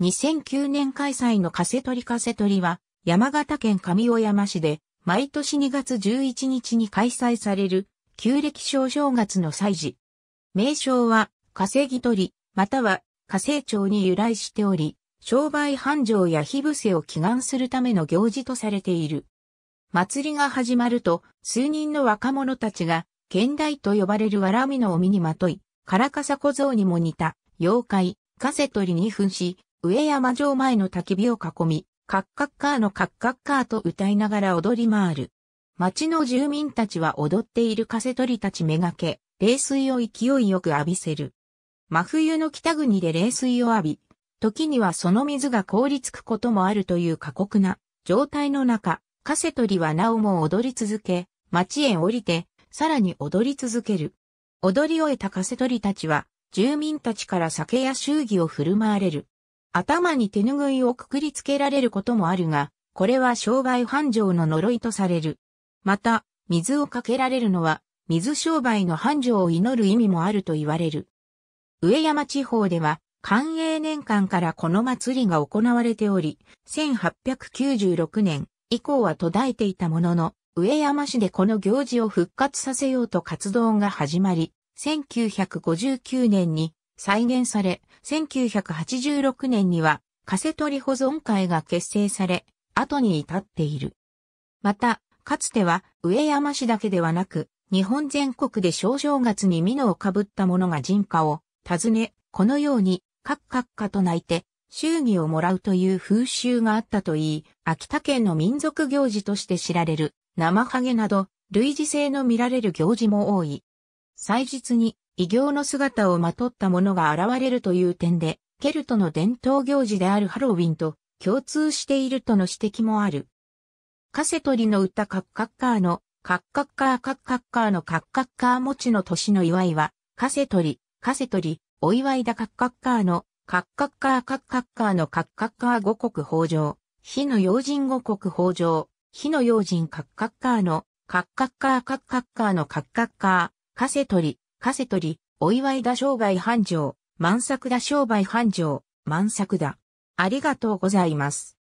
2009年開催のカセトリカセトリは、山形県上尾山市で、毎年2月11日に開催される、旧暦小正月の祭事。名称は、稼ぎ取り、または、火星町に由来しており、商売繁盛や火伏せを祈願するための行事とされている。祭りが始まると、数人の若者たちが、剣台と呼ばれるわらみのお身にまとい、唐笠小僧にも似た、妖怪、カセトリに扮し、上山城前の焚き火を囲み、カッカッカーのカッカッカーと歌いながら踊り回る。町の住民たちは踊っているカセトリたちめがけ、冷水を勢いよく浴びせる。真冬の北国で冷水を浴び、時にはその水が凍りつくこともあるという過酷な状態の中、カセトリはなおも踊り続け、町へ降りて、さらに踊り続ける。踊り終えたカセトリたちは、住民たちから酒や祝儀を振る舞われる。頭に手ぬぐいをくくりつけられることもあるが、これは商売繁盛の呪いとされる。また、水をかけられるのは、水商売の繁盛を祈る意味もあると言われる。上山地方では、寛永年間からこの祭りが行われており、1896年以降は途絶えていたものの、上山市でこの行事を復活させようと活動が始まり、1959年に再現され、1986年には、カセトリ保存会が結成され、後に至っている。また、かつては、上山市だけではなく、日本全国で小正月に美濃をかぶった者が人家を訪ね、このように、カッカッカと泣いて、祝儀をもらうという風習があったといい、秋田県の民族行事として知られる、生ハゲなど、類似性の見られる行事も多い。祭日に異形の姿をまとったものが現れるという点で、ケルトの伝統行事であるハロウィンと共通しているとの指摘もある。カセトリの歌カッカッカーのカッカッカーカッカッカーのカッカッカー持ちの年の祝いは、カセトリ、カセトリ、お祝いだカッカッカーのカッカッカーカッカッカーのカッカッカー五国法上、火の用心五国法上、火の用心カッカッカーのカッカッカーカッカッカーのカッカッカー、カセトリ、カセトリ、お祝いだ商売繁盛、満作だ商売繁盛、満作だ。ありがとうございます。